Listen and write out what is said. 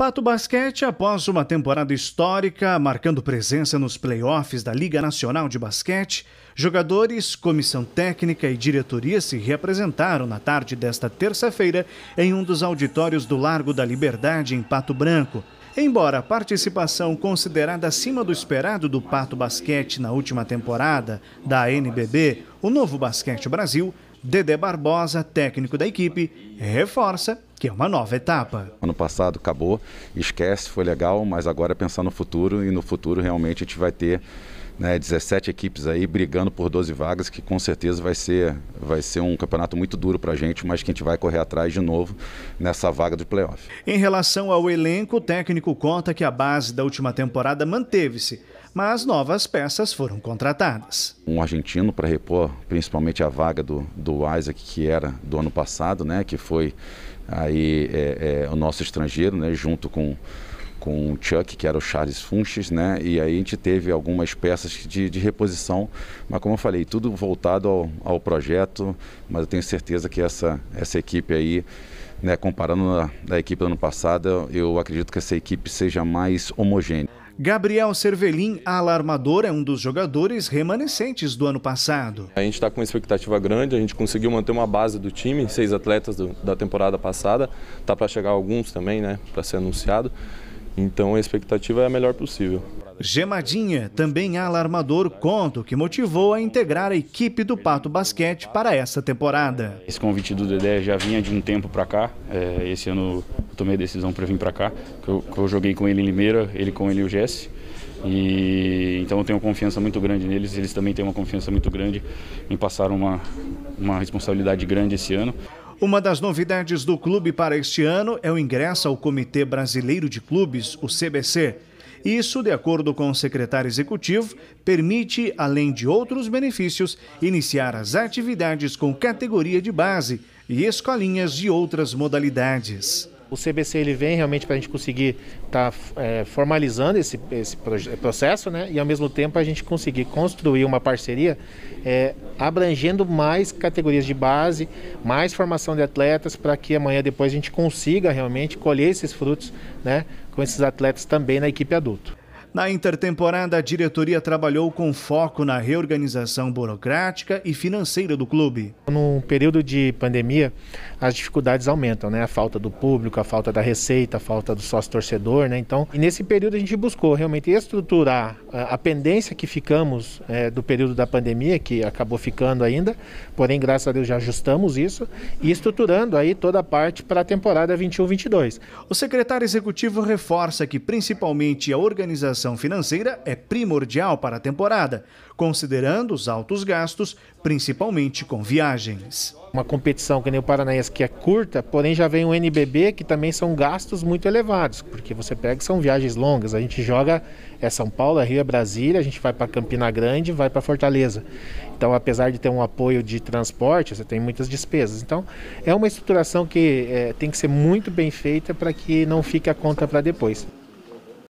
Pato Basquete, após uma temporada histórica, marcando presença nos playoffs da Liga Nacional de Basquete, jogadores, comissão técnica e diretoria se reapresentaram na tarde desta terça-feira em um dos auditórios do Largo da Liberdade, em Pato Branco. Embora a participação considerada acima do esperado do Pato Basquete na última temporada da NBB, o Novo Basquete Brasil, Dedé Barbosa, técnico da equipe, reforça que é uma nova etapa. Ano passado acabou, esquece, foi legal, mas agora é pensar no futuro e no futuro realmente a gente vai ter né, 17 equipes aí brigando por 12 vagas, que com certeza vai ser, vai ser um campeonato muito duro para a gente, mas que a gente vai correr atrás de novo nessa vaga de playoff. Em relação ao elenco, o técnico conta que a base da última temporada manteve-se, mas novas peças foram contratadas. Um argentino para repor principalmente a vaga do, do Isaac, que era do ano passado, né, que foi aí é, é, o nosso estrangeiro, né, junto com com o Chuck, que era o Charles Funches, né? E aí a gente teve algumas peças de, de reposição, mas como eu falei, tudo voltado ao, ao, projeto, mas eu tenho certeza que essa, essa equipe aí, né, comparando a, da equipe do ano passado, eu acredito que essa equipe seja mais homogênea. Gabriel Cervelin, alarmador, é um dos jogadores remanescentes do ano passado. A gente está com uma expectativa grande, a gente conseguiu manter uma base do time, seis atletas do, da temporada passada, tá para chegar alguns também, né, para ser anunciado. Então a expectativa é a melhor possível. Gemadinha também alarmador conta o que motivou a integrar a equipe do Pato Basquete para essa temporada. Esse convite do Dedé já vinha de um tempo para cá. É, esse ano eu tomei a decisão para vir para cá. Que eu, que eu, joguei com ele em Limeira, ele com ele e o Jesse. E, então eu tenho confiança muito grande neles, eles também têm uma confiança muito grande, em passar uma, uma responsabilidade grande esse ano. Uma das novidades do clube para este ano é o ingresso ao Comitê Brasileiro de Clubes, o CBC. Isso, de acordo com o secretário executivo, permite, além de outros benefícios, iniciar as atividades com categoria de base e escolinhas de outras modalidades. O CBC ele vem realmente para a gente conseguir estar tá, é, formalizando esse, esse processo, né? E ao mesmo tempo a gente conseguir construir uma parceria é, abrangendo mais categorias de base, mais formação de atletas, para que amanhã depois a gente consiga realmente colher esses frutos, né? Com esses atletas também na equipe adulto. Na intertemporada, a diretoria trabalhou com foco na reorganização burocrática e financeira do clube. Num período de pandemia, as dificuldades aumentam, né? A falta do público, a falta da receita, a falta do sócio-torcedor, né? Então, nesse período a gente buscou realmente estruturar a pendência que ficamos é, do período da pandemia, que acabou ficando ainda, porém, graças a Deus, já ajustamos isso, e estruturando aí toda a parte para a temporada 21-22. O secretário executivo reforça que, principalmente, a organização proteção financeira é primordial para a temporada, considerando os altos gastos, principalmente com viagens. Uma competição que nem o Paranaense que é curta, porém já vem o NBB que também são gastos muito elevados, porque você pega são viagens longas, a gente joga é São Paulo, é Rio, é Brasília, a gente vai para Campina Grande, vai para Fortaleza. Então, apesar de ter um apoio de transporte, você tem muitas despesas. Então, é uma estruturação que é, tem que ser muito bem feita para que não fique a conta para depois.